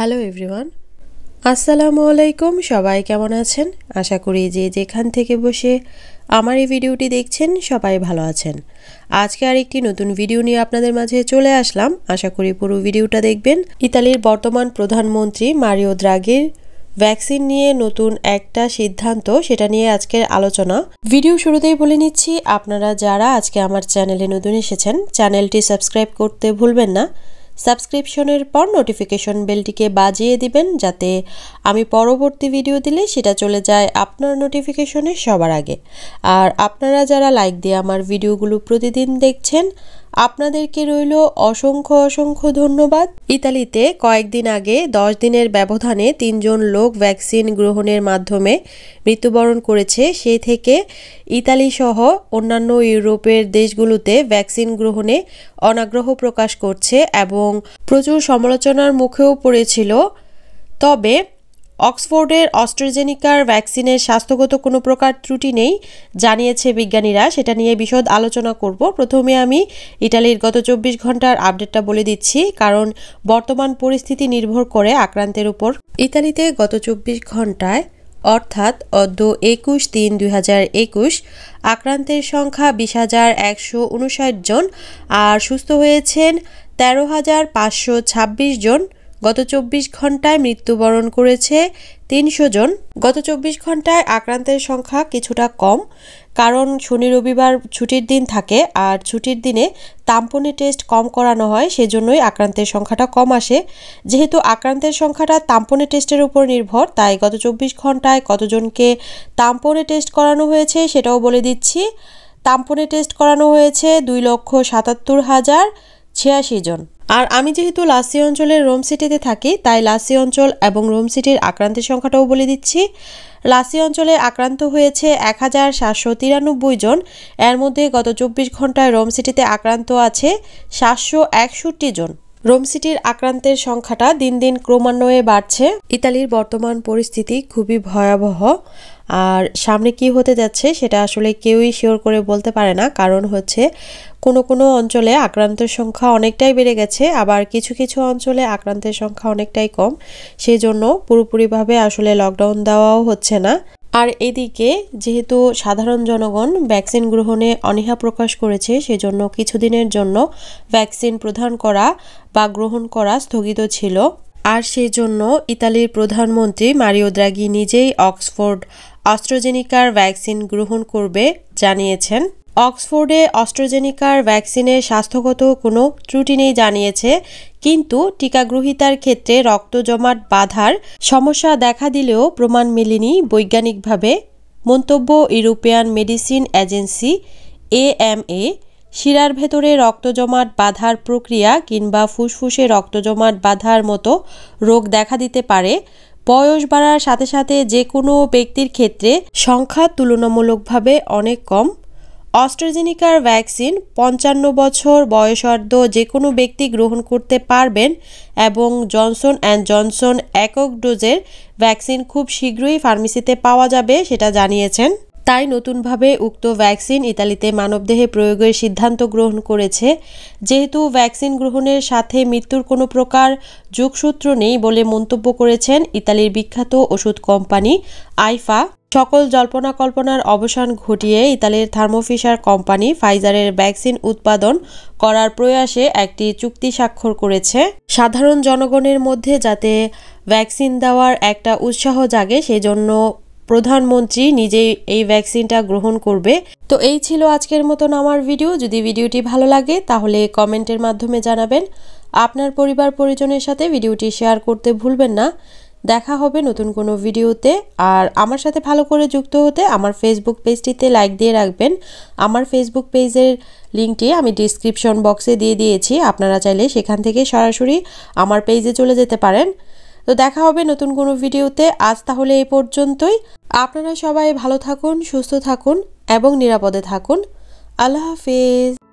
hello everyone আসসালামু আলাইকুম সবাই কেমন আছেন আশা করি যে যেখান থেকে বসে আমার এই ভিডিওটি দেখছেন সবাই ভালো আছেন আজকে আরেকটি নতুন ভিডিও নিয়ে আপনাদের মাঝে চলে আসলাম আশা করি পুরো ভিডিওটা দেখবেন ইতালির বর্তমান প্রধানমন্ত্রী মারিও দ্রাগির ভ্যাকসিন নিয়ে নতুন একটা সিদ্ধান্ত সেটা নিয়ে আজকের আলোচনা ভিডিও শুরুতেই বলে নিচ্ছি আপনারা যারা আজকে আমার চ্যানেলে নতুন এসেছেন চ্যানেলটি সাবস্ক্রাইব করতে ভুলবেন না সাবস্ক্রিপশনের পর নোটিফিকেশন বেলটিকে বাজিয়ে দিবেন যাতে আমি পরবর্তী ভিডিও দিলে সেটা চলে যায় আপনার নোটিফিকেশনে সবার আগে আর আপনারা যারা লাইক দিয়ে আমার ভিডিওগুলো প্রতিদিন দেখছেন আপনাদেরকে রইল অসংখ্য অসংখ্য ধন্যবাদ ইতালিতে কয়েকদিন আগে দশ দিনের ব্যবধানে তিনজন লোক ভ্যাকসিন গ্রহণের মাধ্যমে মৃত্যুবরণ করেছে সে থেকে ইতালি সহ অন্যান্য ইউরোপের দেশগুলোতে ভ্যাকসিন গ্রহণে অনাগ্রহ প্রকাশ করছে এবং প্রচুর সমালোচনার মুখেও পড়েছিল তবে অক্সফোর্ডের অস্ট্রেজেনিকার ভ্যাকসিনের স্বাস্থ্যগত কোনো প্রকার ত্রুটি নেই জানিয়েছে বিজ্ঞানীরা সেটা নিয়ে বিশদ আলোচনা করব প্রথমে আমি ইটালির গত চব্বিশ ঘন্টার আপডেটটা বলে দিচ্ছি কারণ বর্তমান পরিস্থিতি নির্ভর করে আক্রান্তের উপর ইতালিতে গত চব্বিশ ঘন্টায় অর্থাৎ অদ্য একুশ তিন দুই আক্রান্তের সংখ্যা বিশ হাজার একশো উনষাট জন আর সুস্থ হয়েছেন তেরো হাজার পাঁচশো ছাব্বিশ জন গত চব্বিশ ঘন্টায় মৃত্যুবরণ করেছে তিনশো জন গত চব্বিশ ঘন্টায় আক্রান্তের সংখ্যা কিছুটা কম কারণ শনি রবিবার ছুটির দিন থাকে আর ছুটির দিনে তাম্পনি টেস্ট কম করানো হয় সেজন্যই আক্রান্তের সংখ্যাটা কম আসে যেহেতু আক্রান্তের সংখ্যাটা তাম্পনি টেস্টের উপর নির্ভর তাই গত চব্বিশ ঘন্টায় কতজনকে তাম্পনি টেস্ট করানো হয়েছে সেটাও বলে দিচ্ছি তাম্পনি টেস্ট করানো হয়েছে দুই লক্ষ সাতাত্তর হাজার ছিয়াশি জন আর আমি যেহেতু লাসি অঞ্চলের রোম সিটিতে থাকি তাই লাসি অঞ্চল এবং রোম সিটির আক্রান্তের সংখ্যাটাও বলে দিচ্ছি লাসি অঞ্চলে আক্রান্ত হয়েছে এক হাজার সাতশো তিরানব্বই জন এর মধ্যে গত চব্বিশ ঘন্টায় রোম সিটিতে আক্রান্ত আছে সাতশো একষট্টি জন রোম সিটির আক্রান্তের সংখ্যাটা দিন দিন ক্রমান্বয়ে বাড়ছে ইতালির বর্তমান পরিস্থিতি খুবই ভয়াবহ আর সামনে কি হতে যাচ্ছে সেটা আসলে কেউই শিওর করে বলতে পারে না কারণ হচ্ছে কোনো কোনো অঞ্চলে আক্রান্তের সংখ্যা অনেকটাই বেড়ে গেছে আবার কিছু কিছু অঞ্চলে আক্রান্তের সংখ্যা অনেকটাই কম সেই জন্য পুরোপুরিভাবে আসলে লকডাউন দেওয়াও হচ্ছে না আর এদিকে যেহেতু সাধারণ জনগণ ভ্যাকসিন গ্রহণে অনীহা প্রকাশ করেছে সেজন্য কিছুদিনের জন্য ভ্যাকসিন প্রদান করা বা গ্রহণ করা স্থগিত ছিল আর সেজন্য ইতালির প্রধানমন্ত্রী মারিও দ্রাগি নিজেই অক্সফোর্ড অস্ট্রোজেনিকার ভ্যাকসিন গ্রহণ করবে জানিয়েছেন অক্সফোর্ডে অস্ট্রোজেনিকার ভ্যাকসিনের স্বাস্থ্যগত কোনো ত্রুটি নেই জানিয়েছে কিন্তু টিকাগ্রহিতার ক্ষেত্রে রক্ত জমাট বাধার সমস্যা দেখা দিলেও প্রমাণ মেলেনি বৈজ্ঞানিকভাবে মন্তব্য ইউরোপিয়ান মেডিসিন এজেন্সি এএমএ শিরার ভেতরে রক্ত জমাট বাঁধার প্রক্রিয়া কিংবা ফুসফুসে রক্ত জমাট বাঁধার মতো রোগ দেখা দিতে পারে বয়স বাড়ার সাথে সাথে যে কোনো ব্যক্তির ক্ষেত্রে সংখ্যা তুলনামূলকভাবে অনেক কম অস্ট্রোজেনিকার ভ্যাকসিন পঞ্চান্ন বছর বয়সার্ধ যে কোনো ব্যক্তি গ্রহণ করতে পারবেন এবং জনসন অ্যান্ড জনসন একক ডোজের ভ্যাকসিন খুব শীঘ্রই ফার্মেসিতে পাওয়া যাবে সেটা জানিয়েছেন তাই নতুনভাবে উক্ত ভ্যাকসিন ইতালিতে মানবদেহে প্রয়োগের সিদ্ধান্ত গ্রহণ করেছে যেহেতু ভ্যাকসিন গ্রহণের সাথে মৃত্যুর কোনো প্রকার যোগসূত্র নেই বলে মন্তব্য করেছেন ইতালির বিখ্যাত ওষুধ কোম্পানি আইফা সকল জল্পনা কল্পনার অবসান ঘটিয়ে ইতালির থার্মোফিশার কোম্পানি ফাইজারের ভ্যাকসিন উৎপাদন করার প্রয়াসে একটি চুক্তি স্বাক্ষর করেছে সাধারণ জনগণের মধ্যে যাতে ভ্যাকসিন দেওয়ার একটা উৎসাহ জাগে সেজন্য প্রধানমন্ত্রী নিজেই এই ভ্যাকসিনটা গ্রহণ করবে তো এই ছিল আজকের মতন আমার ভিডিও যদি ভিডিওটি ভালো লাগে তাহলে কমেন্টের মাধ্যমে জানাবেন আপনার পরিবার পরিজনের সাথে ভিডিওটি শেয়ার করতে ভুলবেন না দেখা হবে নতুন কোনো ভিডিওতে আর আমার সাথে ভালো করে যুক্ত হতে আমার ফেসবুক পেজটিতে লাইক দিয়ে রাখবেন আমার ফেসবুক পেজের লিঙ্কটি আমি ডিসক্রিপশন বক্সে দিয়ে দিয়েছি আপনারা চাইলে সেখান থেকে সরাসরি আমার পেজে চলে যেতে পারেন তো দেখা হবে নতুন কোনো ভিডিওতে আজ তাহলে এই পর্যন্তই আপনারা সবাই ভালো থাকুন সুস্থ থাকুন এবং নিরাপদে থাকুন আল্লাহ হাফিজ